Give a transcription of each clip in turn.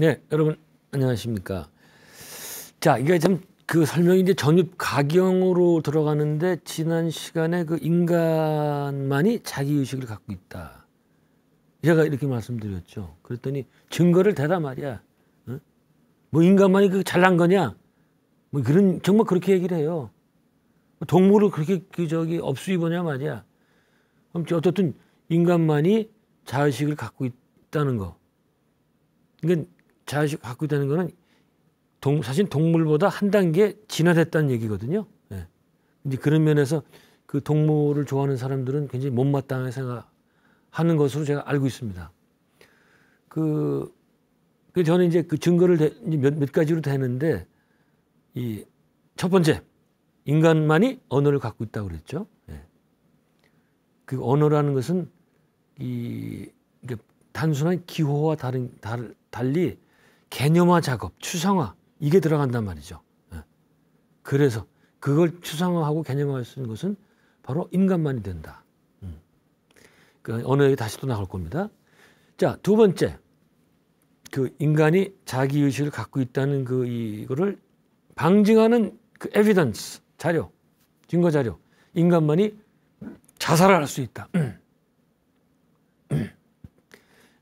네, 여러분 안녕하십니까. 자, 이게 좀그 설명이 이제 전입 가경으로 들어가는데 지난 시간에 그 인간만이 자기 의식을 갖고 있다. 제가 이렇게 말씀드렸죠. 그랬더니 증거를 대다 말이야. 뭐 인간만이 그 잘난 거냐? 뭐 그런 정말 그렇게 얘기를 해요. 뭐 동물을 그렇게 그 저기 업수입었냐 말이야. 그럼 어쨌든 인간만이 자의식을 갖고 있다는 거. 그러니까 자의식 바꾸되는 거는 동, 사실 동물보다 한 단계 진화됐다는 얘기거든요. 예. 이제 그런 면에서 그 동물을 좋아하는 사람들은 굉장히 못마땅하게 생각하는 것으로 제가 알고 있습니다. 그, 그 저는 이제 그 증거를 대, 몇, 몇 가지로 되는데 이첫 번째 인간만이 언어를 갖고 있다고 그랬죠. 예. 그 언어라는 것은 이 단순한 기호와 다른 달, 달리 개념화 작업, 추상화 이게 들어간단 말이죠. 예. 그래서 그걸 추상화하고 개념화할 수 있는 것은 바로 인간만이 된다. 음. 그 어느 얘기 다시 또 나올 겁니다. 자, 두 번째. 그 인간이 자기 의식을 갖고 있다는 그 이거를 방증하는 그 에비던스 자료, 증거 자료. 인간만이 자살을 할 수 있다. 음. 음.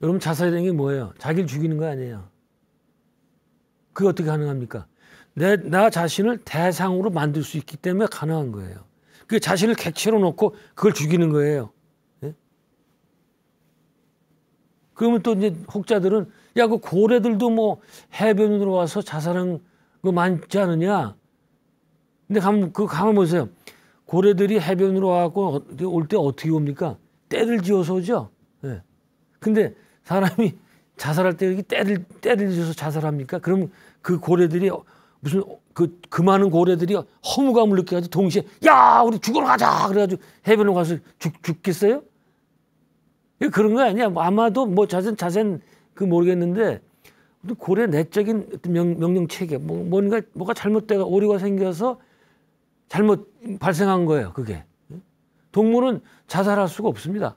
여러분 자살이라는 게 뭐예요? 자기를 죽이는 거 아니에요. 그게 어떻게 가능합니까? 내, 나 자신을 대상으로 만들 수 있기 때문에 가능한 거예요. 그 자신을 객체로 놓고 그걸 죽이는 거예요. 예? 그러면 또 이제 혹자들은 야, 그 고래들도 뭐 해변으로 와서 자살한 거 많지 않느냐? 근데 가만, 그 가만 보세요. 고래들이 해변으로 와서올 때 어떻게 옵니까? 때를 지어서 오죠? 예. 근데 사람이 자살할 때이렇 때를, 때를 지어서 자살합니까? 그럼 그 고래들이 무슨 그, 그 많은 고래들이 허무감을 느껴가지고 동시에 야 우리 죽으러 가자 그래가지고 해변으로 가서 죽, 죽겠어요? 그런 거 아니야. 뭐 아마도 뭐 자세는 자세는 그 모르겠는데 고래 내적인 어떤 명, 명령 체계 뭐, 뭔가 뭐가 잘못돼가 오류가 생겨서 잘못 발생한 거예요. 그게 동물은 자살할 수가 없습니다.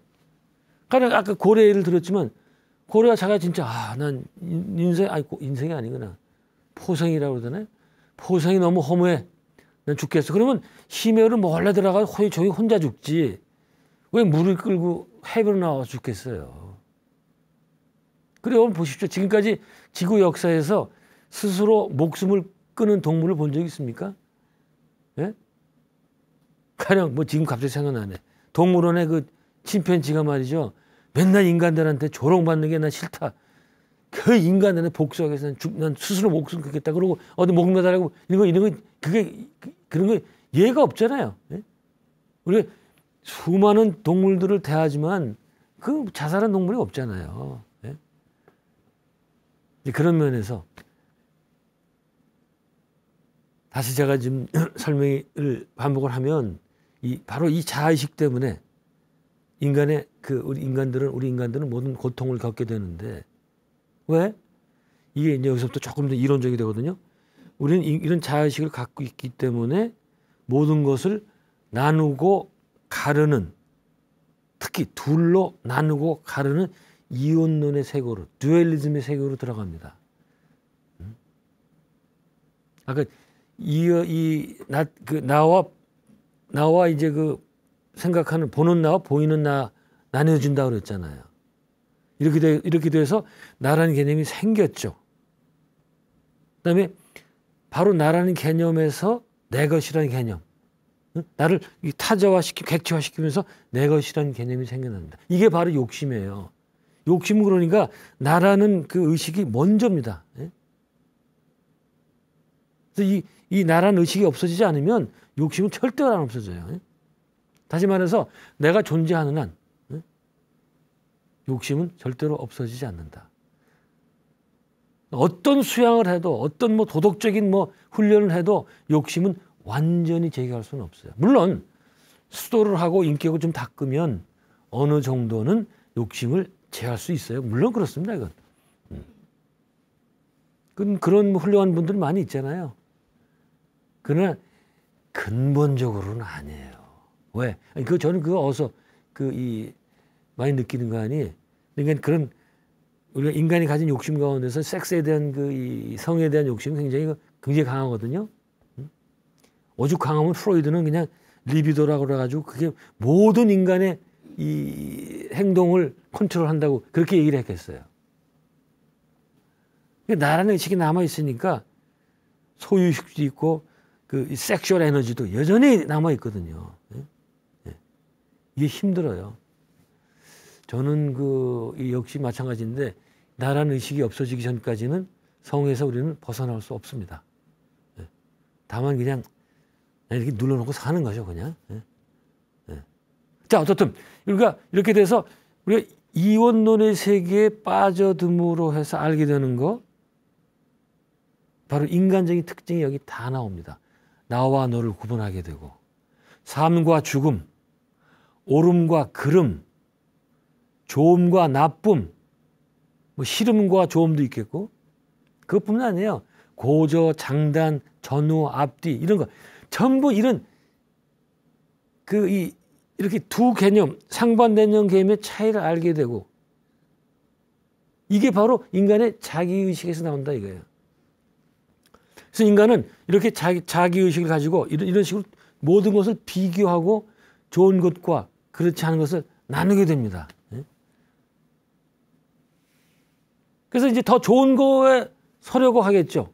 그러니까 아까 고래 예를 들었지만 고래가 자기가 진짜 아난 인생 아니 고 인생이 아니구나. 포성이라고 그러잖아요. 포성이 너무 허무해. 난 죽겠어. 그러면 심해를 몰래 들어가 호의 저기 혼자 죽지. 왜 물을 끌고 해변 나와 죽겠어요. 그래요. 보십시오. 지금까지 지구 역사에서 스스로 목숨을 끄는 동물을 본 적 있습니까? 예? 가령 뭐 지금 갑자기 생각나네. 동물원에 그 침팬지가 말이죠. 맨날 인간들한테 조롱받는 게 난 싫다. 그 인간은 복수하기 위해서는 죽, 난 스스로 목숨 끊겠다. 그러고 어디 목매달라고 이런 거, 이런 거, 그게, 그, 그런 거 예가 없잖아요. 예? 우리가 수많은 동물들을 대하지만 그 자살한 동물이 없잖아요. 예? 그런 면에서 다시 제가 지금 설명을 반복을 하면 이 바로 이 자의식 때문에 인간의 그 우리 인간들은 우리 인간들은 모든 고통을 겪게 되는데 왜? 이게 이제 여기서부터 조금 더 이론적이 되거든요. 우리는 이, 런 자의식을 갖고 있기 때문에 모든 것을 나누고 가르는 특히 둘로 나누고 가르는 이혼론의 세계로 듀얼리즘의 세계로 들어갑니다. 음? 아까 이이나 그 나와 나와 이제 그 생각하는 보는 나와 보이는 나 나뉘어진다 그랬잖아요. 이렇게, 돼, 이렇게 돼서 나라는 개념이 생겼죠. 그 다음에 바로 나라는 개념에서 내 것이라는 개념. 나를 타자화시키, 객체화시키면서 내 것이라는 개념이 생겨납니다. 이게 바로 욕심이에요. 욕심 그러니까 나라는 그 의식이 먼저입니다. 예? 그래서 이, 이 나라는 의식이 없어지지 않으면 욕심은 절대로 안 없어져요. 예? 다시 말해서 내가 존재하는 한 욕심은 절대로 없어지지 않는다. 어떤 수양을 해도 어떤 뭐 도덕적인 뭐 훈련을 해도 욕심은 완전히 제기할 수는 없어요. 물론 수도를 하고 인격을 좀 닦으면 어느 정도는 욕심을 제할 수 있어요. 물론 그렇습니다. 이건. 음. 그건 그런 훌륭한 분들 많이 있잖아요. 그러나 근본적으로는 아니에요. 왜? 아니, 그 저는 그거 어서 그 이 많이 느끼는 거 아니 에요 그러니까 그런 우리가 인간이 가진 욕심 가운데서 섹스에 대한 그이 성에 대한 욕심이 굉장히 그 굉장히 강하거든요. 음? 오죽 강하면 프로이드는 그냥 리비도라고 그래가지고 그게 모든 인간의 이 행동을 컨트롤한다고 그렇게 얘기를 했겠어요. 그러니까 나라는 의식이 남아 있으니까 소유식도 있고 그 섹슈얼 에너지도 여전히 남아 있거든요. 예? 예. 이게 힘들어요. 저는 그 역시 마찬가지인데 나란 의식이 없어지기 전까지는 성에서 우리는 벗어날 수 없습니다. 예. 다만 그냥 이렇게 눌러놓고 사는 거죠, 그냥. 예. 예. 자, 어떻든 우리가 이렇게 돼서 우리가 이원론의 세계에 빠져듦으로 해서 알게 되는 거 바로 인간적인 특징이 여기 다 나옵니다. 나와 너를 구분하게 되고 삶과 죽음, 오름과 그름, 좋음과 나쁨, 뭐 싫음과 좋음도 있겠고, 그것뿐만 아니에요. 고저, 장단, 전후, 앞뒤, 이런 거. 전부 이런, 그, 이, 이렇게 두 개념, 상반된념 개념의 차이를 알게 되고, 이게 바로 인간의 자기의식에서 나온다 이거예요. 그래서 인간은 이렇게 자기, 자기의식을 가지고 이런, 이런 식으로 모든 것을 비교하고 좋은 것과 그렇지 않은 것을 나누게 됩니다. 그래서 이제 더 좋은 거에 서려고 하겠죠.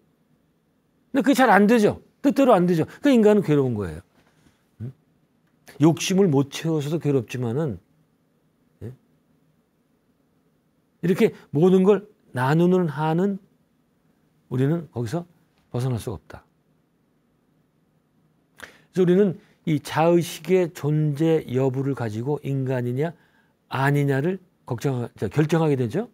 근데 그게 잘 안 되죠. 뜻대로 안 되죠. 그러니까 인간은 괴로운 거예요. 욕심을 못 채워서도 괴롭지만은 예? 이렇게 모든 걸 나누는 하는 우리는 거기서 벗어날 수가 없다. 그래서 우리는 이 자의식의 존재 여부를 가지고 인간이냐 아니냐를 걱정 결정하게 되죠.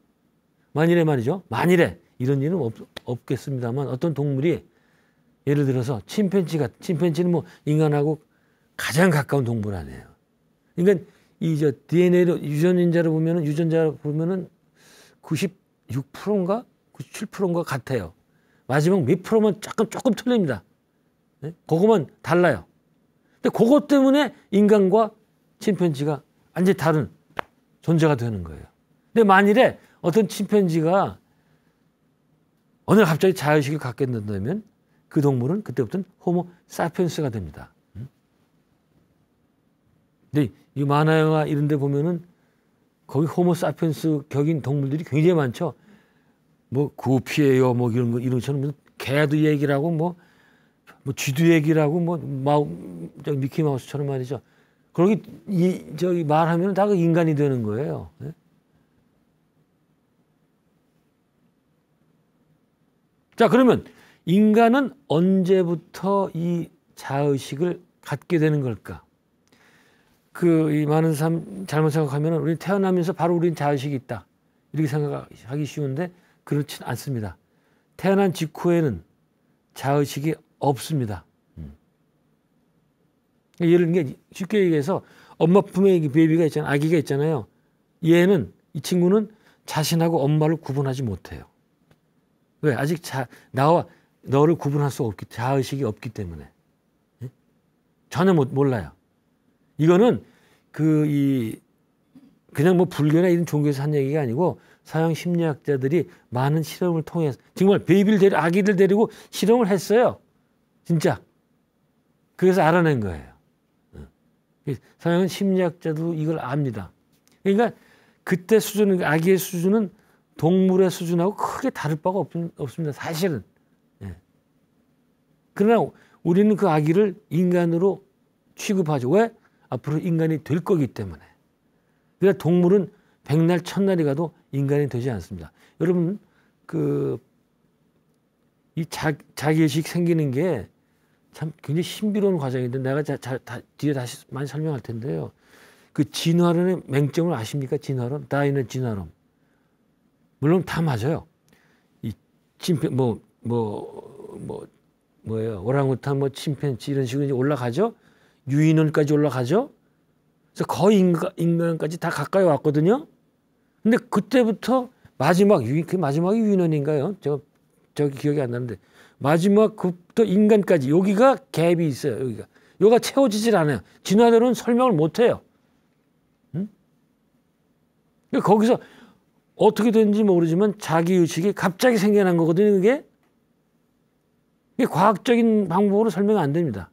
만일에 말이죠. 만일에 이런 일은 없, 없겠습니다만 어떤 동물이 예를 들어서 침팬지가 침팬지는 뭐 인간하고 가장 가까운 동물 아니에요. 그러니까 이저 DNA로 유전인자로 보면은 유전자로 보면은 96%인가 97%인가 같아요. 마지막 몇 프로만 조금 조금 틀립니다. 네? 그거만 달라요. 근데 그것 때문에 인간과 침팬지가 완전히 다른 존재가 되는 거예요. 근데 만일에 어떤 침팬지가 어느 날 갑자기 자의식을 갖게 된다면 그 동물은 그때부터는 호모 사피엔스가 됩니다. 음? 근데 이 만화 영화 이런 데 보면은 거기 호모 사피엔스 격인 동물들이 굉장히 많죠. 뭐 구피예요, 뭐 이런 거 이런 것처럼 개도 얘기라고 뭐, 뭐 쥐도 얘기라고 뭐 마우 미키 마우스처럼 말이죠. 그러기 이 저기 말하면 다 그 인간이 되는 거예요. 네? 자, 그러면 인간은 언제부터 이 자의식을 갖게 되는 걸까? 그이 많은 사람 잘못 생각하면 우리 태어나면서 바로 우린 자의식이 있다. 이렇게 생각하기 쉬운데 그렇진 않습니다. 태어난 직후에는 자의식이 없습니다. 음. 예를 들면 쉽게 얘기해서 엄마 품에 베이비가 있잖아요. 아기가 있잖아요. 얘는 이 친구는 자신하고 엄마를 구분하지 못해요. 왜? 아직 자, 나와 너를 구분할 수 없기, 자의식이 없기 때문에. 예? 전혀 못, 몰라요. 이거는 그, 이, 그냥 뭐 불교나 이런 종교에서 한 얘기가 아니고 서양 심리학자들이 많은 실험을 통해서 정말 베이비를 데리고 아기를 데리고 실험을 했어요. 진짜. 그래서 알아낸 거예요. 예. 서양 심리학자도 이걸 압니다. 그러니까 그때 수준은 아기의 수준은 동물의 수준하고 크게 다를 바가 없, 습니다 사실은. 예. 그러나 우리는 그 아기를 인간으로 취급하죠. 왜? 앞으로 인간이 될 거기 때문에. 그러니까 동물은 백날 천날이 가도 인간이 되지 않습니다. 여러분 그 이 자기의식 생기는 게 참 굉장히 신비로운 과정인데 내가 자, 자, 다, 뒤에 다시 많이 설명할 텐데요. 그 진화론의 맹점을 아십니까? 진화론, 다이는 진화론. 물론 다 맞아요. 이 침팬 뭐뭐뭐 뭐, 뭐, 뭐 예요 오랑우탄 뭐 침팬지 이런 식으로 이제 올라가죠. 유인원까지 올라가죠. 그래서 거의 인간, 인간까지 다 가까이 왔거든요. 근데 그때부터 마지막 유인 그 마지막이 유인원인가요? 제 저기 기억이 안 나는데 마지막 그부터 인간까지 여기가 갭이 있어요. 여기가 여가 채워지질 않아요. 진화론은 설명을 못 해요. 음? 거기서 어떻게 된지 모르지만 자기의식이 갑자기 생겨난 거거든요, 그게. 이게 과학적인 방법으로 설명 안 됩니다.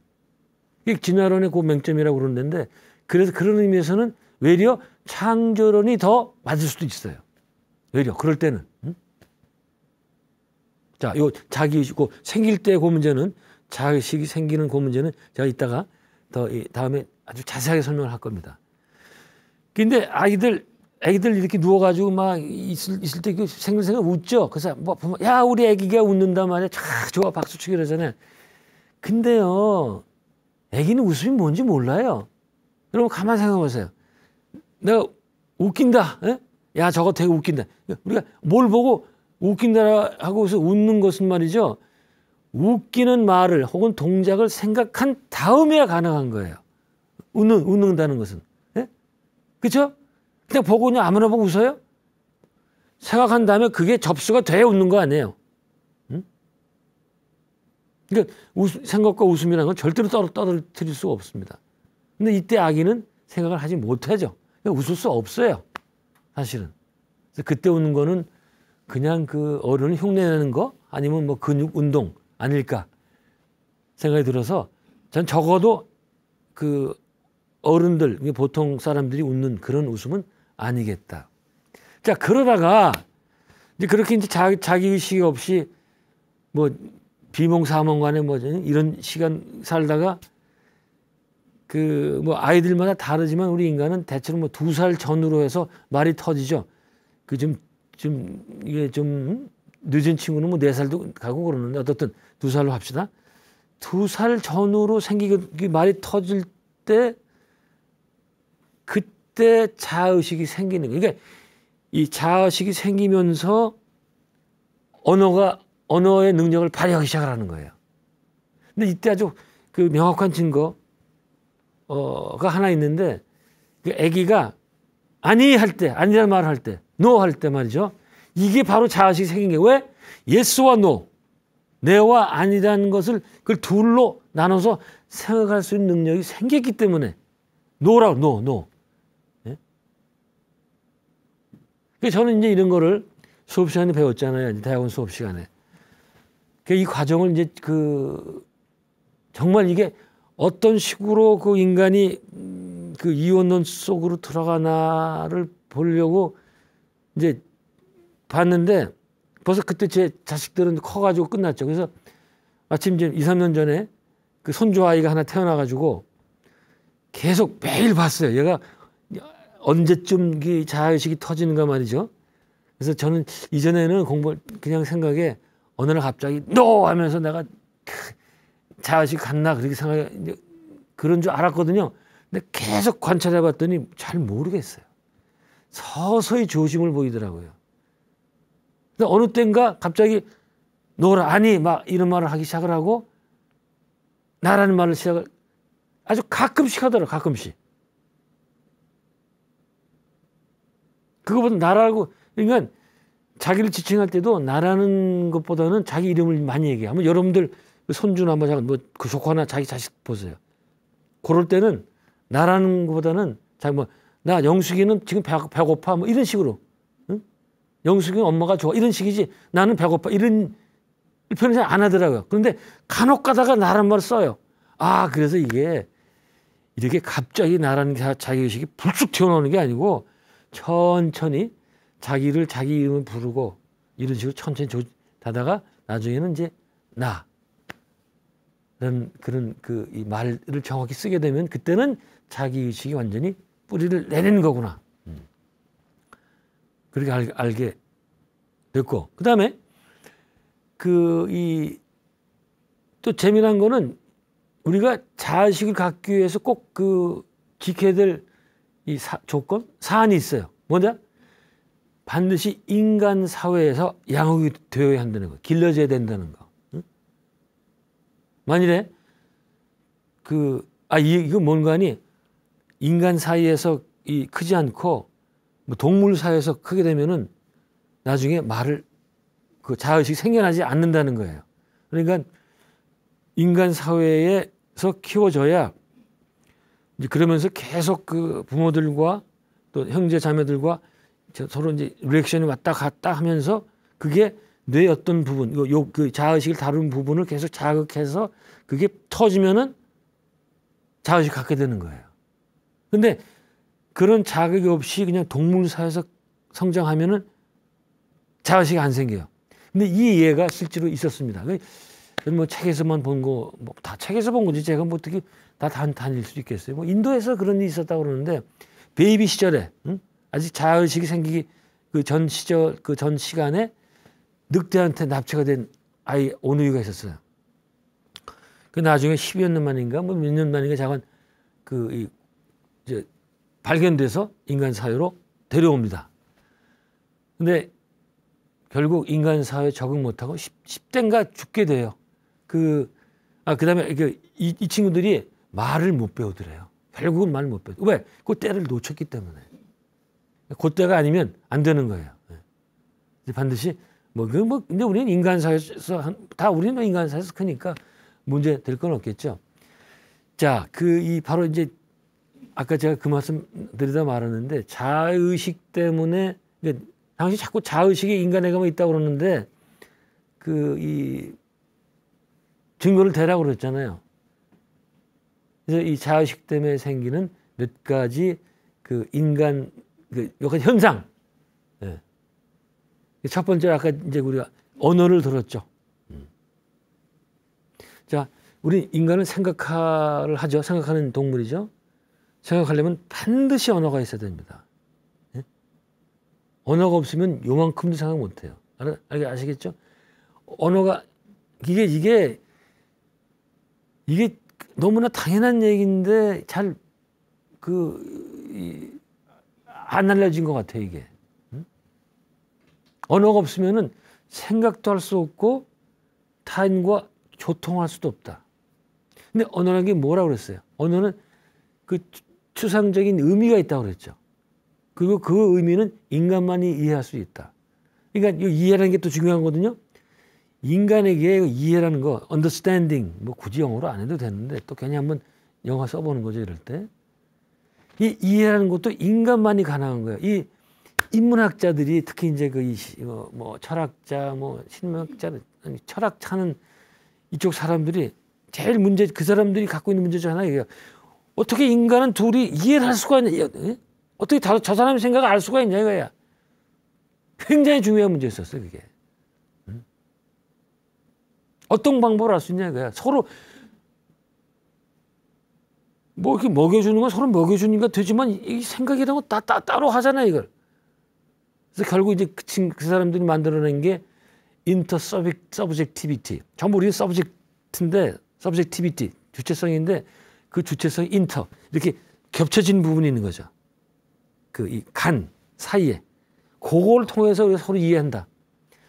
이게 진화론의 고맹점이라고 그 그러는데 그래서 그런 의미에서는 외려 창조론이 더 맞을 수도 있어요. 외려 그럴 때는. 음? 자, 요 자기의식 고 그 생길 때그 문제는 자의식이 생기는 그 문제는 제가 이따가 더 다음에 아주 자세하게 설명을 할 겁니다. 근데 아이들 애기들 이렇게 누워가지고 막 있을, 있을 때 그 생글생글 웃죠. 그래서 뭐 보면, 야, 우리 애기가 웃는다 말이야. 촥, 좋아, 박수치기 그러잖아요. 근데요, 애기는 웃음이 뭔지 몰라요. 여러분, 가만 생각해보세요. 내가 웃긴다. 에? 예? 야, 저거 되게 웃긴다. 우리가 뭘 보고 웃긴다 하고 웃는 것은 말이죠. 웃기는 말을 혹은 동작을 생각한 다음에야 가능한 거예요. 웃는, 웃는다는 것은. 예? 그죠 그데 보고 그냥 아무나 보고 웃어요? 생각한 다음에 그게 접수가 돼 웃는 거 아니에요. 응? 그러니까 웃음, 생각과 웃음이라는 건 절대로 떨어, 떨어뜨릴 수가 없습니다. 근데 이때 아기는 생각을 하지 못하죠. 웃을 수 없어요. 사실은. 그때 웃는 거는 그냥 그 어른을 흉내내는 거 아니면 뭐 근육 운동 아닐까 생각이 들어서 전 적어도 그 어른들, 보통 사람들이 웃는 그런 웃음은 아니겠다. 자, 그러다가 이제 그렇게 이제 자, 자기 의식 이 없이 뭐 비몽사몽 간에 뭐 이런 시간 살다가 그 뭐 아이들마다 다르지만 우리 인간은 대체로 뭐두 살 전후로 해서 말이 터지죠. 그 좀좀 좀 이게 좀 늦은 친구는 뭐 네 살도 가고 그러는데 어떻든 두 살로 합시다. 두 살 전후로 생기게 말이 터질 때 그때 자의식이 생기는 거예요. 그러니까 이 자의식이 생기면서 언어가 언어의 능력을 발휘하기 시작하는 거예요. 근데 이때 아주 그 명확한 증거가 하나 있는데 그 아기가 아니 할 때, 아니라는 말을 할 때, no 할때 말이죠. 이게 바로 자의식이 생긴 게 왜? 예스와 노, 내와 아니라는 것을 그 둘로 나눠서 생각할 수 있는 능력이 생겼기 때문에 노라고, 노, 노. 그 저는 이제 이런 거를 수업 시간에 배웠잖아요. 이제 대학원 수업 시간에. 그이 그러니까 과정을 이제 그 정말 이게 어떤 식으로 그 인간이 음, 그 이원론 속으로 들어가나를 보려고 이제 봤는데 벌써 그때 제 자식들은 커가지고 끝났죠. 그래서 마침 이제 2, 3년 전에 그 손주 아이가 하나 태어나가지고 계속 매일 봤어요. 얘가 언제쯤 자아의식이 터지는가 말이죠. 그래서 저는 이전에는 공부를 그냥 생각에 어느 날 갑자기 너 하면서 내가 자아의식 갔나 그렇게 생각 그런 줄 알았거든요. 근데 계속 관찰해 봤더니 잘 모르겠어요. 서서히 조심을 보이더라고요. 근데 어느 땐가 갑자기 노라 아니 막 이런 말을 하기 시작을 하고 나라는 말을 시작을 아주 가끔씩 하더라고 가끔씩. 그것보다 나라고 그러니까 자기를 지칭할 때도 나라는 것보다는 자기 이름을 많이 얘기하면 여러분들 손주나 뭐 작은 뭐그 속카나 자기 자식 보세요. 그럴 때는 나라는 것보다는 자기 뭐나 영숙이는 지금 배, 배고파 뭐 이런 식으로 응? 영숙이는 엄마가 좋아 이런 식이지 나는 배고파 이런 표현 잘안 하더라고요. 그런데 간혹 가다가 나란 말을 써요. 아 그래서 이게 이렇게 갑자기 나라는 자기의식이 불쑥 튀어나오는 게 아니고 천천히 자기를 자기 이름을 부르고 이런 식으로 천천히 조, 다다가 나중에는 이제 나 그런 그런 그 이 말을 정확히 쓰게 되면 그때는 자기 의식이 완전히 뿌리를 내는 리 거구나 음. 그렇게 알, 알게 됐고 그다음에 그 이 또 재미난 거는 우리가 자식을 갖기 위해서 꼭 그 지켜야 될이 사, 조건 사안이 있어요. 뭐냐? 반드시 인간 사회에서 양육이 되어야 한다는 거, 길러져야 된다는 거. 응? 만일에 그아 이거 뭔가 아니 인간 사이에서 이 크지 않고 뭐 동물 사이에서 크게 되면은 나중에 말을 그 자의식 이 생겨나지 않는다는 거예요. 그러니까 인간 사회에서 키워져야 이제 그러면서 계속 그 부모들과 또 형제 자매들과 서로 이제 리액션이 왔다 갔다 하면서 그게 뇌의 어떤 부분, 요, 요, 그 자의식을 다루는 부분을 계속 자극해서 그게 터지면은 자의식 갖게 되는 거예요. 근데 그런 자극이 없이 그냥 동물사에서 회 성장하면은 자의식이 안 생겨요. 근데 이 예가 실제로 있었습니다. 그 뭐 책에서만 본 거, 뭐 다 책에서 본 거지. 제가 뭐 어떻게 다 단, 다닐 수 있겠어요. 뭐 인도에서 그런 일이 있었다고 그러는데 베이비 시절에 응? 아직 자아의식이 생기기 그 전 시절 그 전 시간에 늑대한테 납치가 된 아이 오누이가 있었어요. 그 나중에 10여 년 만인가 뭐 몇 년 만인가 잠깐 그 이, 이제 발견돼서 인간 사회로 데려옵니다. 근데 결국 인간 사회 에 적응 못하고 10, 대인가 죽게 돼요. 그, 아, 그 다음에 그, 이, 이 친구들이 말을 못 배우더래요. 결국은 말을 못 배워. 왜? 그 때를 놓쳤기 때문에. 그 때가 아니면 안 되는 거예요. 예. 반드시 뭐, 그 뭐, 근데 우리는 인간사에서, 회다 우리는 인간사에서 회 크니까 문제 될 건 없겠죠. 자, 그, 이, 바로 이제, 아까 제가 그 말씀 드리다 말았는데, 자의식 때문에, 그러 당시 자꾸 자의식이 인간에게만 있다 그러는데, 그, 이, 증거를 대라고 그랬잖아요. 그래서 이 자의식 때문에 생기는 몇 가지 그 인간 그 약간 현상. 예. 첫 번째 아까 이제 우리가 언어를 들었죠. 음. 자, 우리 인간은 생각을 하죠. 생각하는 동물이죠. 생각하려면 반드시 언어가 있어야 됩니다. 예? 언어가 없으면 요만큼도 생각 못해요. 알, 아, 아시겠죠? 언어가 이게 이게 이게 너무나 당연한 얘기인데 잘그안 알려진 것 같아 이게 응? 언어가 없으면은 생각도 할 수 없고 타인과 교통할 수도 없다. 근데 언어란게 뭐라고 그랬어요? 언어는 그 추상적인 의미가 있다고 그랬죠. 그리고 그 의미는 인간만이 이해할 수 있다. 그러니까 이해라는 게 또 중요한 거거든요. 인간에게 이해라는 거, understanding, 뭐 굳이 영어로 안 해도 되는데 또 괜히 한번 영화 써보는 거죠, 이럴 때. 이 이해라는 것도 인간만이 가능한 거예요. 이 인문학자들이 특히 이제 그, 이, 뭐, 뭐, 철학자, 뭐, 신문학자, 철학하는 이쪽 사람들이 제일 문제, 그 사람들이 갖고 있는 문제 중 하나예요. 어떻게 인간은 둘이 이해를 할 수가 있냐. 어? 어떻게 저 사람의 생각을 알 수가 있냐, 이거야. 굉장히 중요한 문제였었어요, 그게. 어떤 방법을 알 수 있냐 이거야. 서로 뭐 이렇게 먹여주는 건 서로 먹여주니까 되지만 이 생각이라고 다, 다 따로 하잖아 이걸. 그래서 결국 이제 그, 그 사람들이 만들어낸 게 인터 서빅 브젝티비티 전부 우리 서브젝트인데 서브젝티비티 주체성인데 그 주체성 인터 이렇게 겹쳐진 부분이 있는 거죠. 그 이 간 사이에 그걸 통해서 서로 이해한다.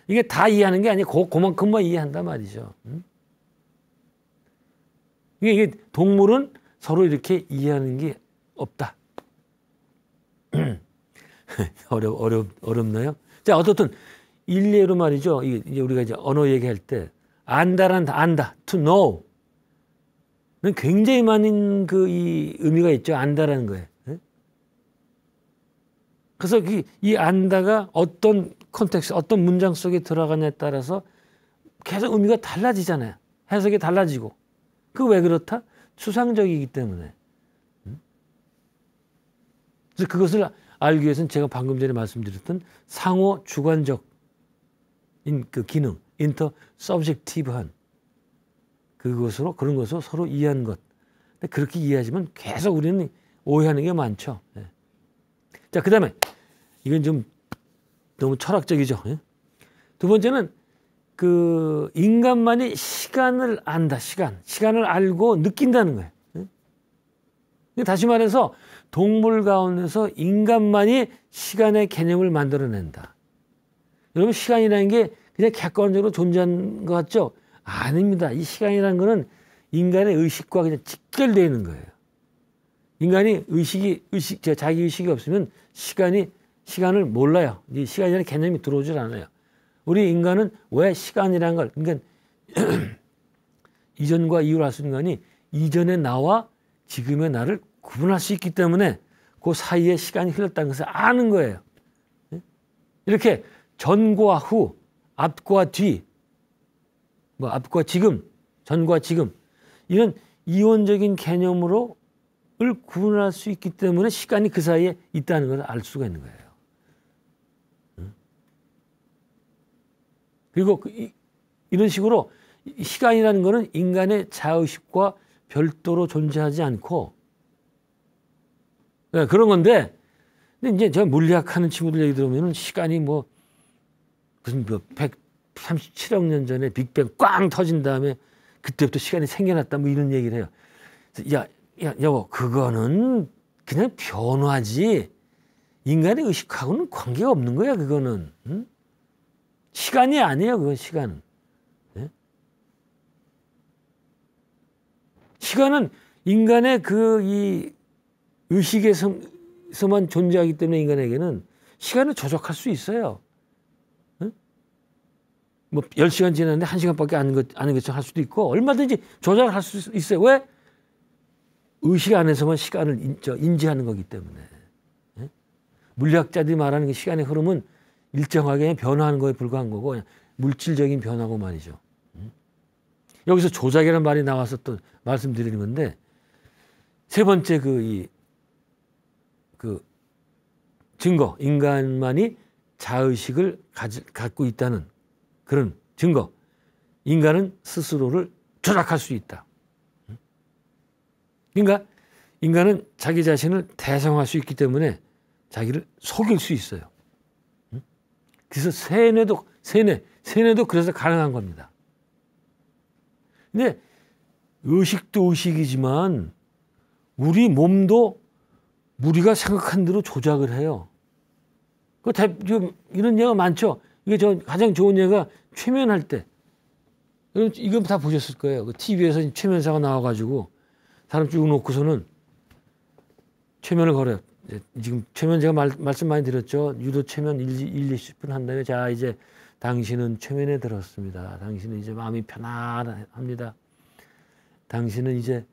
이게 다 이해하는 게 아니고 그, 만큼만 이해한단 말이죠. 음? 이게, 동물은 서로 이렇게 이해하는 게 없다. 어려, 어려, 어렵나요? 자, 어떻든 일례로 말이죠. 이제 우리가 이제 언어 얘기할 때 안다란 안다, to know는 굉장히 많은 그이 의미가 있죠. 안다라는 거예요. 그래서 이, 이 안다가 어떤 컨텍스, 어떤 문장 속에 들어가냐에 따라서 계속 의미가 달라지잖아요. 해석이 달라지고. 그 왜 그렇다? 추상적이기 때문에. 그래서 그것을 알기 위해서는 제가 방금 전에 말씀드렸던 상호 주관적 인, 그 기능, 인터 서브젝티브한 그것으로 그런 것으로 서로 이해한 것. 근데 그렇게 이해하지만 계속 우리는 오해하는 게 많죠. 네. 자, 그 다음에 이건 좀 너무 철학적이죠. 예? 두 번째는 그 인간만이 시간을 안다. 시간. 시간을 알고 느낀다는 거예요. 예? 다시 말해서 동물 가운데서 인간만이 시간의 개념을 만들어낸다. 여러분 시간이라는 게 그냥 객관적으로 존재하는 것 같죠? 아닙니다. 이 시간이라는 거는 인간의 의식과 그냥 직결되어 있는 거예요. 인간이 의식이 의식 자기 의식이 없으면 시간이 시간을 몰라요. 이 시간이라는 개념이 들어오질 않아요. 우리 인간은 왜 시간이라는 걸 그러니까 이전과 이후를 할수 있는 거니 이전의 나와 지금의 나를 구분할 수 있기 때문에 그 사이에 시간이 흘렀다는 것을 아는 거예요. 예? 이렇게 전과 후, 앞과 뒤, 뭐 앞과 지금, 전과 지금 이런 이원적인 개념으로 을 구분할 수 있기 때문에 시간이 그 사이에 있다는 걸알 수가 있는 거예요. 그리고 그 이, 런 식으로 시간이라는 것은 인간의 자의식과 별도로 존재하지 않고 네, 그런 건데 근데 이제 제가 물리학 하는 친구들 얘기 들어보면 시간이 뭐 무슨 뭐 137억 년 전에 빅뱅 꽝 터진 다음에 그때부터 시간이 생겨났다 뭐 이런 얘기를 해요. 야 야, 여보, 그거는 그냥 변화지. 인간의 의식하고는 관계가 없는 거야, 그거는. 응? 시간이 아니에요, 그건 시간은. 네? 시간은 인간의 그 이 의식에서만 존재하기 때문에 인간에게는 시간을 조작할 수 있어요. 응? 뭐 10시간 지났는데 1시간밖에 안, 안한 것처럼 할 수도 있고 얼마든지 조작을 할수 있어요. 왜? 의식 안에서만 시간을 인, 저, 인지하는 거기 때문에 예? 물리학자들이 말하는 게 시간의 흐름은 일정하게 변화하는 거에 불과한 거고 물질적인 변화고 말이죠. 음? 여기서 조작이라는 말이 나와서 또 말씀드리는 건데 세 번째 그 이그 그 증거 인간만이 자의식을 가지, 갖고 있다는 그런 증거 인간은 스스로를 조작할 수 있다. 그러니까 인간은 자기 자신을 대성할 수 있기 때문에 자기를 속일 수 있어요. 그래서 세뇌도 세뇌 세뇌도 그래서 가능한 겁니다. 근데 의식도 의식이지만 우리 몸도 우리가 생각한 대로 조작을 해요. 그 대, 이런 예가 많죠. 이게 저 가장 좋은 예가 최면할 때. 이건 다 보셨을 거예요. TV에서 그 최면사가 나와가지고 사람 쭉 놓고서는 최면을 걸어요. 지금 최면 제가 말, 말씀 많이 드렸죠. 유도 최면 1, 1 20분 한 다음에 자 이제 당신은 최면에 들었습니다. 당신은 이제 마음이 편안합니다. 당신은 이제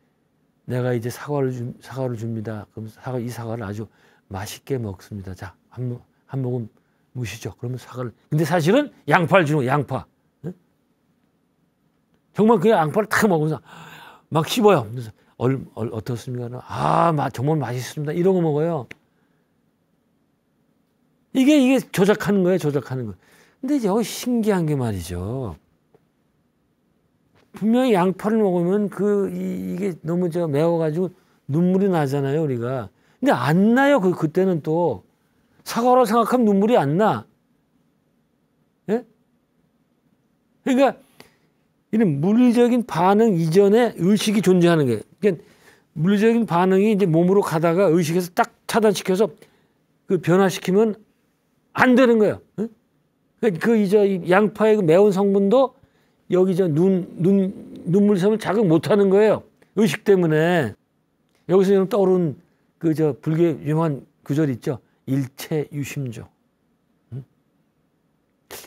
내가 이제 사과를 주, 사과를 줍니다. 그럼 사과 이 사과를 아주 맛있게 먹습니다. 자, 한, 한 모금 무시죠. 그러면 사과를 근데 사실은 양파를 주는 거, 양파. 응? 정말 그 양파를 탁 먹으면서 막 씹어요. 그래서 얼, 얼, 어떻습니까? 아, 마, 정말 맛있습니다. 이런 거 먹어요. 이게, 이게 조작하는 거예요, 조작하는 거. 근데 이제 여기 신기한 게 말이죠. 분명히 양파를 먹으면 그, 이, 게 너무 저 매워가지고 눈물이 나잖아요, 우리가. 근데 안 나요, 그, 그때는 또. 사과로 생각하면 눈물이 안 나. 예? 그러니까 이런 물리적인 반응 이전에 의식이 존재하는 게 그러니까 물리적인 반응이 이제 몸으로 가다가 의식에서 딱 차단시켜서 그 변화시키면 안 되는 거예요. 응? 그러니그 양파의 그 매운 성분도 여기 저 눈, 눈, 눈물샘을 자극 못 하는 거예요. 의식 때문에. 여기서 좀 떠오른 그저불교 유명한 구절 있죠. 일체 유심조. 응?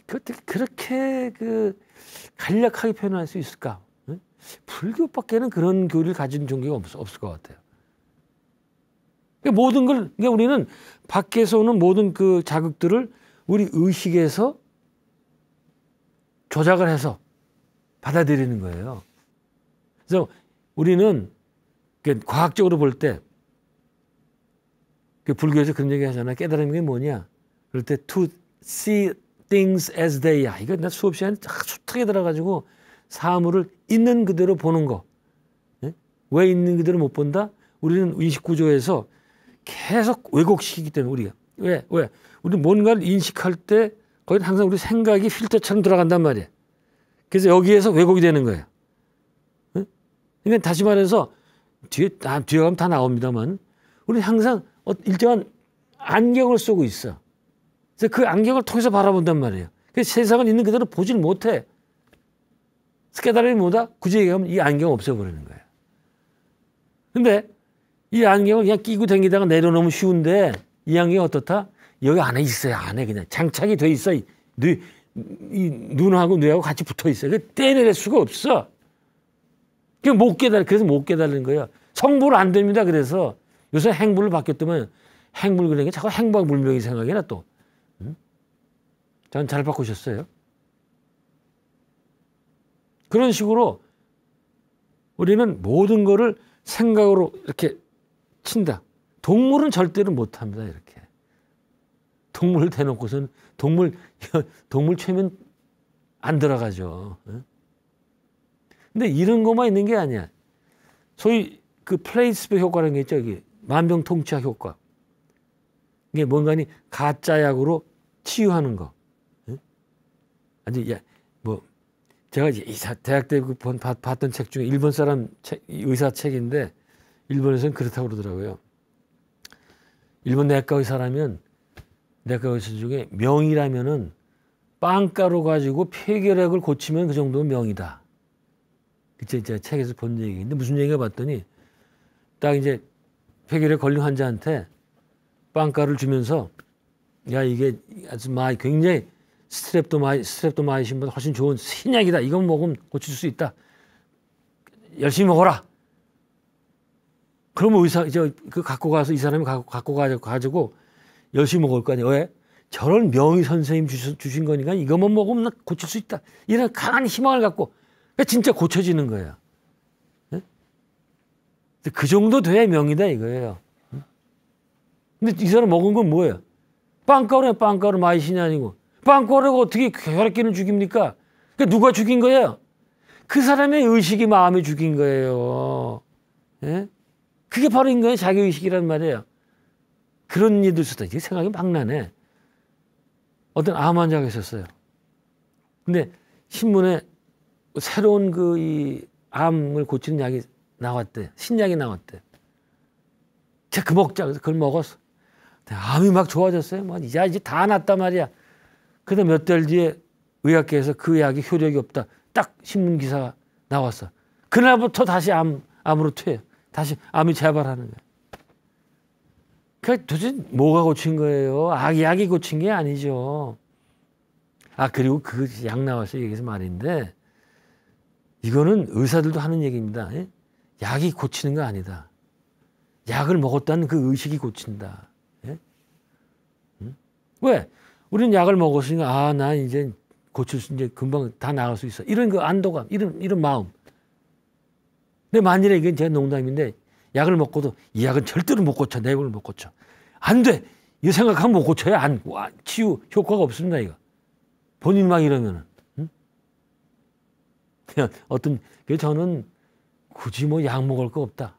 그것들 그렇게 그 간략하게 표현할 수 있을까? 불교밖에는 그런 교리를 가진 종교가 없, 없을 것 같아요. 그러니까 모든 걸, 그러니까 우리는 밖에서 오는 모든 그 자극들을 우리 의식에서 조작을 해서 받아들이는 거예요. 그래서 우리는 과학적으로 볼때 그 불교에서 그런 얘기 하잖아. 깨달은 게 뭐냐? 그럴 때 to see things as they are. 이거 나 수업 시간에 숱하게 들어가지고 사물을 있는 그대로 보는 거. 네? 왜 있는 그대로 못 본다? 우리는 의식구조에서 계속 왜곡시키기 때문에 우리가. 왜? 왜? 우리 뭔가를 인식할 때 거의 항상 우리 생각이 필터처럼 들어간단 말이에요. 그래서 여기에서 왜곡이 되는 거예요. 네? 그러니까 다시 말해서 뒤에, 다, 뒤에 가면 다 나옵니다만 우리는 항상 어, 일정한 안경을 쓰고 있어. 그래서 그 안경을 통해서 바라본단 말이에요. 그세상은 있는 그대로 보질 못해. 깨달음이 뭐다? 굳이 얘기하면 이 안경 없애버리는 거예요. 근데 이 안경을 그냥 끼고 댕기다가 내려놓으면 쉬운데 이 안경이 어떻다? 여기 안에 있어요. 안에 그냥 장착이 돼 있어. 뇌, 이 눈하고 뇌하고 같이 붙어 있어요. 그떼릴 수가 없어. 그못 깨달 그래서 못 깨달는 거예요. 성불 안 됩니다. 그래서 요새 행불로 바뀌었더면 행불 그런 게 자꾸 행방 불명이 생각이 나 또. 음? 전잘 바꾸셨어요. 그런 식으로 우리는 모든 거를 생각으로 이렇게 친다. 동물은 절대로 못 합니다. 이렇게. 동물 대놓고선 동물 동물 최면 안 들어가죠. 근데 이런 것만 있는 게 아니야. 소위 그 플레이스베 효과라는 게 있죠. 이게 만병통치약 효과. 이게 뭔가니 가짜약으로 치유하는 거. 아주 제가 이사 대학 때 그 본, 봤던 책 중에 일본 사람 책, 의사 책인데 일본에서는 그렇다고 그러더라고요. 일본 내과 의사라면 내과 의사 중에 명이라면은 빵가루 가지고 폐결핵을 고치면 그 정도는 명이다. 그때 제가 책에서 본 얘기인데 무슨 얘기가 봤더니 딱 이제 폐결핵 걸린 환자한테 빵가루를 주면서 야 이게 아주 많이 굉장히 스트랩도마이, 스트랩도마이신보다 훨씬 좋은 신약이다. 이건 먹으면 고칠 수 있다. 열심히 먹어라. 그러면 의사, 이제 그 갖고 가서 이 사람이 갖고, 갖고 가지고, 가지고 열심히 먹을 거 아니에요. 왜? 저런 명의 선생님 주신, 주신 거니까 이것만 먹으면 고칠 수 있다. 이런 강한 희망을 갖고 그러니까 진짜 고쳐지는 거예요. 네? 그 정도 돼야 명이다 이거예요. 예? 근데 이 사람 먹은 건 뭐예요? 빵가루야 빵가루 마이신이 아니고 빵꾸라고 어떻게 혈액기는 죽입니까? 그러니까 누가 죽인 거예요? 그 사람의 의식이 마음이 죽인 거예요. 예? 그게 바로 인간의 자기의식이란 말이에요. 그런 일도 있었다. 이게 생각이 막 나네. 어떤 암 환자가 있었어요. 근데 신문에 새로운 그 이 암을 고치는 약이 나왔대. 신약이 나왔대. 제가 그 먹자. 그래서 그걸 먹었어. 암이 막 좋아졌어요. 뭐 이제 이제 다 낫단 말이야. 그래서 몇달 뒤에 의학계에서 그 약이 효력이 없다. 딱 신문 기사가 나왔어. 그날부터 다시 암 암으로 퇴. 다시 암이 재발하는 거야. 그 도대체 뭐가 고친 거예요? 아, 약이 고친 게 아니죠. 아 그리고 그 약 나와서 얘기해서 말인데 이거는 의사들도 하는 얘기입니다. 예? 약이 고치는 거 아니다. 약을 먹었다는 그 의식이 고친다. 예? 왜? 우리는 약을 먹었으니까 아, 나 이제 고칠 수 이제 금방 다 나갈 수 있어. 이런 그 안도감, 이런 이런 마음. 근데 만일에 이건 제 농담인데 약을 먹고도 이 약은 절대로 못 고쳐. 내 병을 못 고쳐. 안 돼. 이 생각하면 못 고쳐야 안 와, 치유 효과가 없습니다, 이거. 본인 막 이러면은. 응? 그냥 어떤 그 저는 굳이 뭐 약 먹을 거 없다.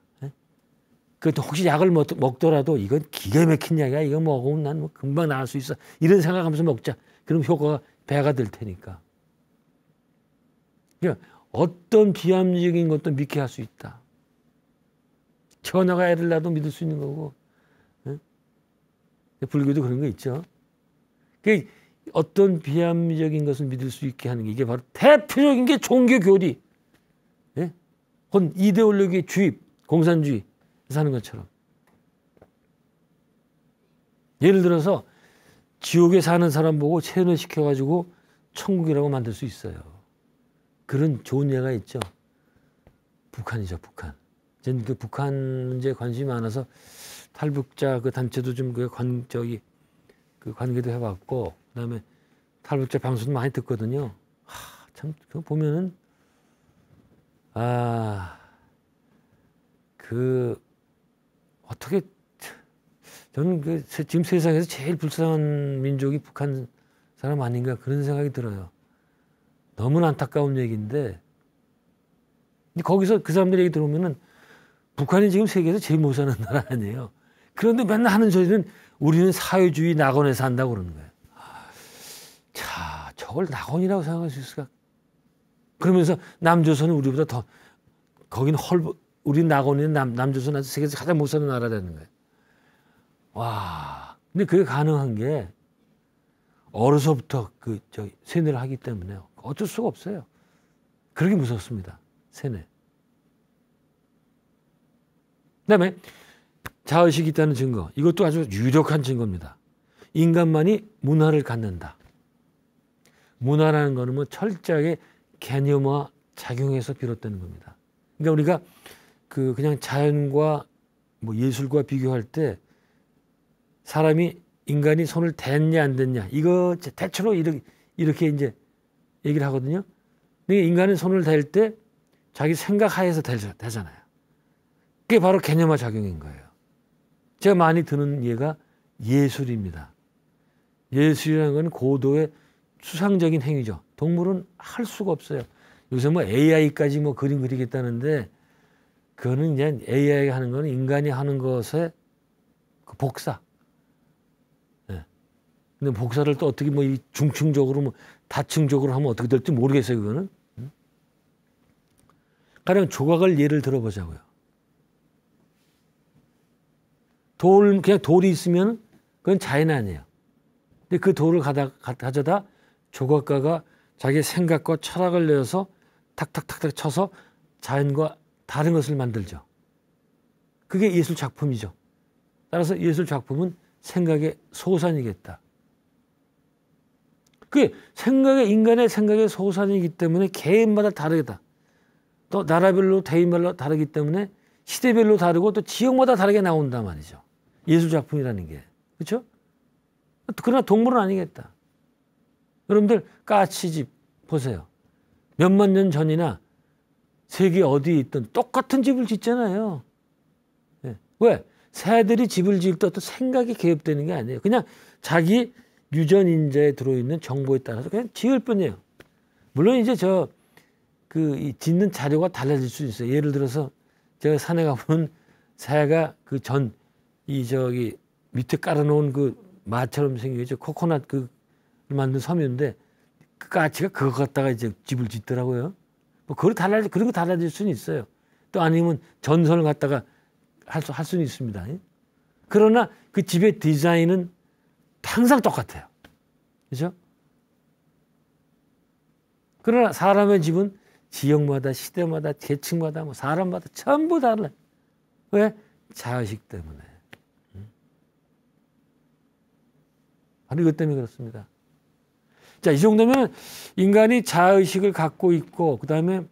그 혹시 약을 먹, 먹더라도 이건 기가 막힌 약이야. 이거 먹으면 난뭐 금방 나을 수 있어. 이런 생각하면서 먹자. 그럼 효과가 배가 될 테니까. 그러니까 어떤 비합리적인 것도 믿게 할 수 있다. 천하가 애를 낳아도 믿을 수 있는 거고. 응? 불교도 그런 거 있죠. 그 어떤 비합리적인 것을 믿을 수 있게 하는 게 이게 바로 대표적인 게 종교 교리. 예? 혹이데올로기 주입, 공산주의. 사는 것처럼. 예를 들어서 지옥에 사는 사람 보고 체온을 시켜가지고 천국이라고 만들 수 있어요. 그런 좋은 예가 있죠. 북한이죠, 북한. 저는 그 북한 문제에 관심이 많아서 탈북자 그 단체도 좀 그 관, 저기, 그 관계도 해봤고, 그 다음에 탈북자 방송도 많이 듣거든요. 하, 참, 그 보면은, 아, 그, 어떻게 저는 그 지금 세상에서 제일 불쌍한 민족이 북한 사람 아닌가 그런 생각이 들어요. 너무 안타까운 얘기인데 근데 거기서 그 사람들 얘기 들어보면은 북한이 지금 세계에서 제일 못 사는 나라 아니에요. 그런데 맨날 하는 소리는 우리는 사회주의 낙원에 서한다고 그러는 거예요. 자, 저걸 낙원이라고 생각할 수 있을까? 그러면서 남조선은 우리보다 더거기는헐 우리 낙원인 남, 남조선 세계에서 가장 못 사는 나라라는 거예요. 와. 근데 그게 가능한 게 어려서부터 그, 저, 세뇌를 하기 때문에 어쩔 수가 없어요. 그렇게 무섭습니다. 세뇌. 그 다음에 자의식이 있다는 증거. 이것도 아주 유력한 증거입니다. 인간만이 문화를 갖는다. 문화라는 거는 뭐 철저하게 개념화 작용해서 비롯되는 겁니다. 그러니까 우리가 그 그냥 자연과 뭐 예술과 비교할 때 사람이 인간이 손을 댔냐 안 댔냐 이거 대체로 이렇게 이렇게 이제 얘기를 하거든요. 근데 인간은 손을 댈 때 자기 생각 하에서 되잖아요. 그게 바로 개념화 작용인 거예요. 제가 많이 드는 예가 예술입니다. 예술이라는 건 고도의 추상적인 행위죠. 동물은 할 수가 없어요. 요새 뭐 AI까지 뭐 그림 그리겠다는데 그거는 이제 AI가 하는 거는 인간이 하는 것의 그 복사. 예. 근데 복사를 또 어떻게 뭐 이 중층적으로 뭐 다층적으로 하면 어떻게 될지 모르겠어요, 그거는. 음? 가령 조각을 예를 들어보자고요. 돌, 그냥 돌이 있으면 그건 자연 아니에요. 근데 그 돌을 가다, 가져다 조각가가 자기 생각과 철학을 내어서 탁탁탁탁 쳐서 자연과 다른 것을 만들죠. 그게 예술 작품이죠. 따라서 예술 작품은 생각의 소산이겠다. 그게 생각의 인간의 생각의 소산이기 때문에 개인마다 다르다. 겠또 나라별로 대인별로 다르기 때문에 시대별로 다르고 또 지역마다 다르게 나온단 말이죠. 예술 작품이라는 게 그렇죠? 그러나 동물은 아니겠다. 여러분들 까치집 보세요. 몇만 년 전이나 세계 어디에 있던 똑같은 집을 짓잖아요. 예. 왜? 새들이 집을 지을 때 어떤 생각이 개입되는 게 아니에요. 그냥 자기 유전인자에 들어있는 정보에 따라서 그냥 지을 뿐이에요. 물론 이제 저, 그, 짓는 자료가 달라질 수 있어요. 예를 들어서 제가 산에 가보면 새가 그 전, 이 저기 밑에 깔아놓은 그 마처럼 생긴 게 코코넛 그 만든 섬인데 그 까치가 그거 갖다가 이제 집을 짓더라고요. 뭐 그걸 달라 그런 거 달라질 수는 있어요. 또 아니면 전선을 갖다가 할 수 할 수는 있습니다. 예? 그러나 그 집의 디자인은 항상 똑같아요. 그렇죠? 그러나 사람의 집은 지역마다 시대마다 계층마다 뭐 사람마다 전부 달라. 왜? 자식 때문에. 음? 바로 이것 때문에 그렇습니다. 자, 이 정도면 인간이 자의식을 갖고 있고, 그 다음에,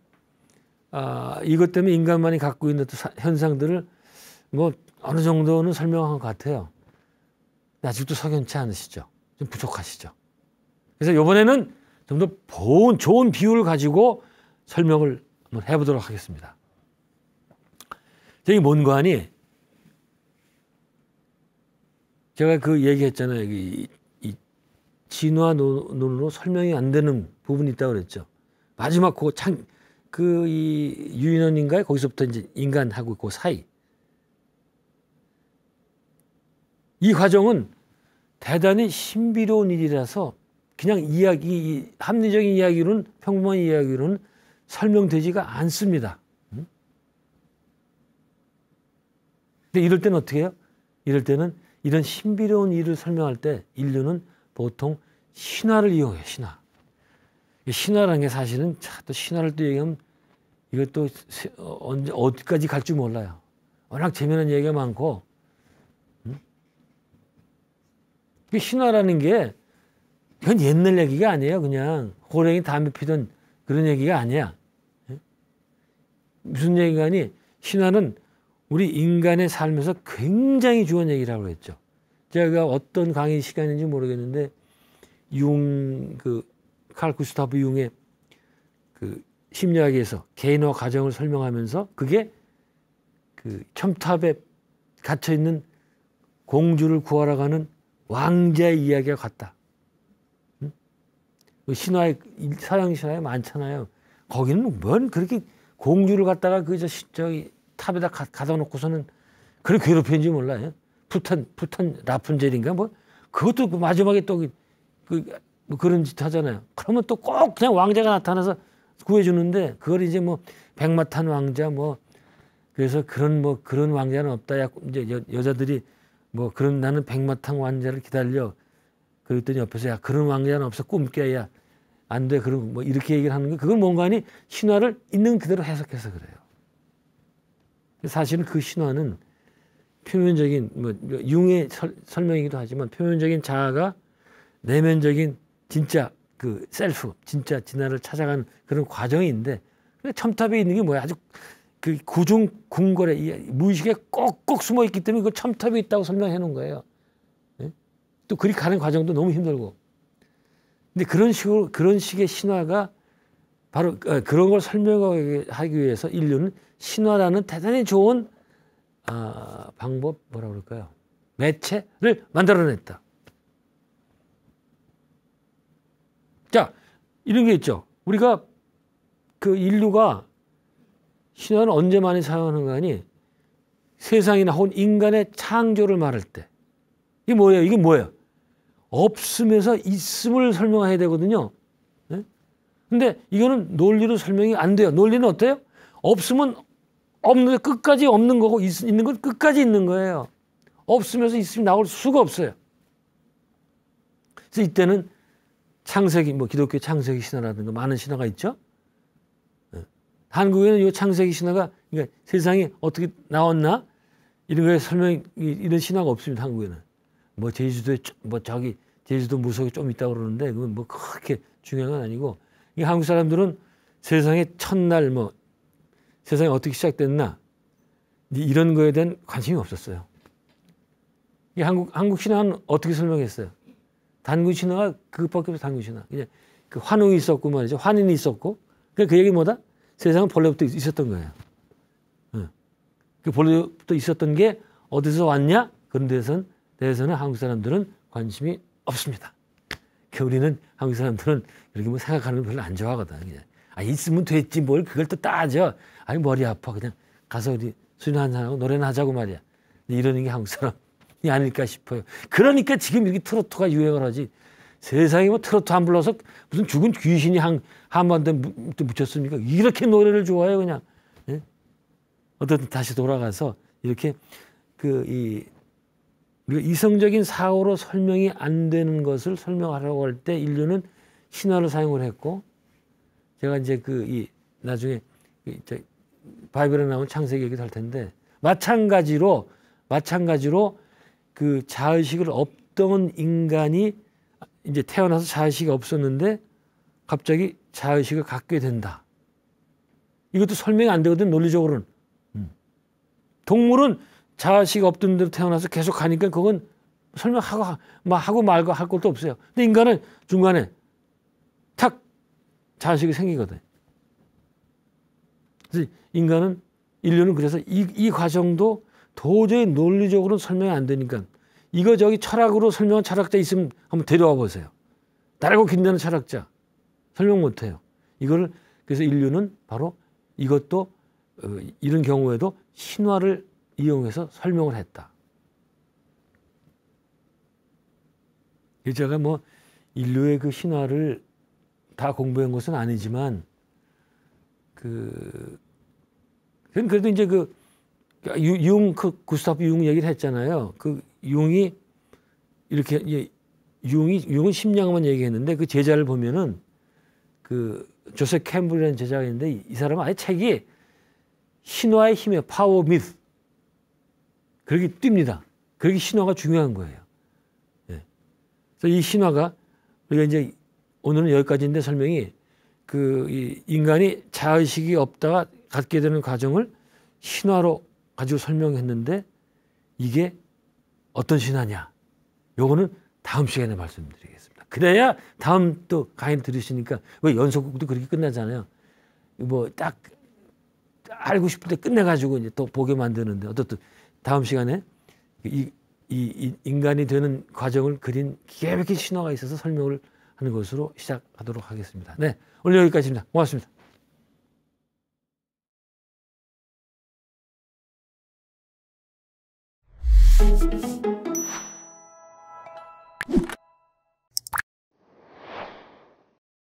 아, 이것 때문에 인간만이 갖고 있는 또 사, 현상들을 뭐 어느 정도는 설명한 것 같아요. 아직도 석연치 않으시죠? 좀 부족하시죠? 그래서 요번에는 좀 더 좋은 비율을 가지고 설명을 한번 해보도록 하겠습니다. 저기 뭔가 하니 제가 그 얘기했잖아요. 진화 논으로 설명이 안 되는 부분이 있다고 그랬죠. 마지막 그 창, 그, 이, 유인원인가요? 거기서부터 이제 인간하고 그 사이. 이 과정은 대단히 신비로운 일이라서 그냥 이야기, 합리적인 이야기로는 평범한 이야기로는 설명되지가 않습니다. 음? 근데 이럴 때는 어떻게 해요? 이럴 때는 이런 신비로운 일을 설명할 때 인류는 보통 신화를 이용해요, 신화. 신화라는 게 사실은 자, 또 신화를 또 얘기하면 이것도 어, 언제, 어디까지 갈지 몰라요. 워낙 재미난 얘기가 많고, 음? 신화라는 게 그건 옛날 얘기가 아니에요. 그냥 호랭이 담배 피던 그런 얘기가 아니야. 예? 무슨 얘기가 아니? 신화는 우리 인간의 삶에서 굉장히 중요한 얘기라고 했죠. 제가 어떤 강의 시간인지 모르겠는데 융그칼 구스타브 융의 그 심리학에서 개인화 과정을 설명하면서 그게 그 첨탑에 갇혀 있는 공주를 구하러 가는 왕자의 이야기와 같다. 응? 그 신화에 서양 신화에 많잖아요. 거기는 뭐 뭔 그렇게 공주를 갖다가 그저 저기 탑에다 가, 가둬놓고서는 그렇게 괴롭히는지 몰라요. 푸탄푸탄 라푼젤인가 뭐 그것도 그 마지막에 또그 그, 뭐 그런 짓 하잖아요. 그러면 또 꼭 그냥 왕자가 나타나서 구해주는데 그걸 이제 뭐 백마탄 왕자 뭐 그래서 그런 뭐 그런 왕자는 없다. 야 이제 여, 여자들이 뭐 그런 나는 백마탄 왕자를 기다려. 그랬더니 옆에서 야 그런 왕자는 없어 꿈깨야 안 돼. 그런 뭐 이렇게 얘기를 하는 거 그건 뭔가 아니 신화를 있는 그대로 해석해서 그래요. 사실은 그 신화는 표면적인 뭐 융의 설, 명이기도 하지만 표면적인 자아가 내면적인 진짜 그 셀프 진짜 진화를 찾아간 그런 과정인데 첨탑에 있는 게 뭐야 아주 그 고중 궁궐에 무의식에 꼭꼭 숨어 있기 때문에 그 첨탑이 있다고 설명해 놓은 거예요. 네? 또 그리 가는 과정도 너무 힘들고. 근데 그런 식으로 그런 식의 신화가 바로 어, 그런 걸 설명하기 위해서 인류는 신화라는 대단히 좋은 아, 방법 뭐라 그럴까요? 매체를 만들어냈다. 자, 이런 게 있죠. 우리가 그 인류가 신화는 언제 많이 사용하는가 하니 세상이나 혹은 인간의 창조를 말할 때. 이게 뭐예요? 이게 뭐예요? 없음에서 있음을 설명해야 되거든요. 네? 근데 이거는 논리로 설명이 안 돼요. 논리는 어때요? 없으면 없는 데 끝까지 없는 거고 있, 있는 건 끝까지 있는 거예요. 없으면서 있으면 나올 수가 없어요. 그래서 이때는 창세기 뭐 기독교 창세기 신화라든가 많은 신화가 있죠. 예. 한국에는 이 창세기 신화가 그러니까 세상이 어떻게 나왔나 이런 거에 설명 이런 신화가 없습니다 한국에는 뭐 제주도에 뭐 저기 제주도 무속이 좀 있다 고 그러는데 그건 뭐 그렇게 중요한 건 아니고 이 한국 사람들은 세상에 첫날 뭐 세상이 어떻게 시작됐나 이런 거에 대한 관심이 없었어요. 이 한국 한국 신화는 어떻게 설명했어요? 단군 신화가 그것밖에 없어 단군 신화. 그냥 그 환웅이 있었고 말이죠. 환인이 있었고 그 얘기 뭐다? 세상은 본래부터 있었던 거예요. 그 본래부터 있었던 게 어디서 왔냐? 그런 데선 대해서는 한국 사람들은 관심이 없습니다. 그 우리는 한국 사람들은 이렇게 뭐 생각하는 걸 별로 안 좋아하거든. 요 아, 있으면 됐지 뭘 그걸 또 따져. 아니 머리 아파 그냥 가서 우리 술 한잔하고 노래나 하자고 말이야. 이러는 게 한국 사람이 아닐까 싶어요. 그러니까 지금 이렇게 트로트가 유행을 하지. 세상에 뭐 트로트 안 불러서 무슨 죽은 귀신이 한, 한반도에 묻혔습니까? 이렇게 노래를 좋아해요, 그냥. 예? 어쨌든 다시 돌아가서 이렇게 그, 이, 우리가 그러니까 이성적인 사고로 설명이 안 되는 것을 설명하려고 할 때 인류는 신화를 사용을 했고 제가 이제 그이 나중에 이 바이블에 나온 창세기 얘기도 할 텐데 마찬가지로 마찬가지로 그 자의식을 없던 인간이 이제 태어나서 자의식이 없었는데 갑자기 자의식을 갖게 된다. 이것도 설명이 안 되거든 논리적으로는. 음. 동물은 자의식이 없던 대로 태어나서 계속 가니까 그건 설명하고 막 뭐 하고 말고 할 것도 없어요. 근데 인간은 중간에 자식이 생기거든. 그래서 인간은 인류는 그래서 이, 이 과정도 도저히 논리적으로 설명이 안 되니까 이거 저기 철학으로 설명한 철학자 있으면 한번 데려와 보세요. 달고 긴다는 철학자 설명 못 해요. 이거를 그래서 인류는 바로 이것도 어, 이런 경우에도 신화를 이용해서 설명을 했다. 제가 뭐 인류의 그 신화를 다 공부한 것은 아니지만 그 그래도 이제 그 융, 그 구스타프 융 얘기를 했잖아요. 그 융이 이렇게 융이 융은 심리학만 얘기했는데 그 제자를 보면은 그 조셉 캠블이라는 제자가 있는데 이 사람은 아예 책이 신화의 힘의 파워 미스 그렇게 뜁니다. 그렇게 신화가 중요한 거예요. 예. 그래서 이 신화가 우리가 이제 오늘은 여기까지인데 설명이 그 인간이 자의식이 없다가 갖게 되는 과정을 신화로 가지고 설명했는데 이게 어떤 신화냐? 요거는 다음 시간에 말씀드리겠습니다. 그래야 다음 또 강연 들으시니까 왜 연속극도 그렇게 끝나잖아요. 뭐 딱 알고 싶을 때 끝내가지고 이제 또 보게 만드는데 어떻든 다음 시간에 이, 이, 이 인간이 되는 과정을 그린 기가 막힌 신화가 있어서 설명을 하는 것으로 시작하도록 하겠습니다. 네. 오늘 여기까지입니다. 고맙습니다.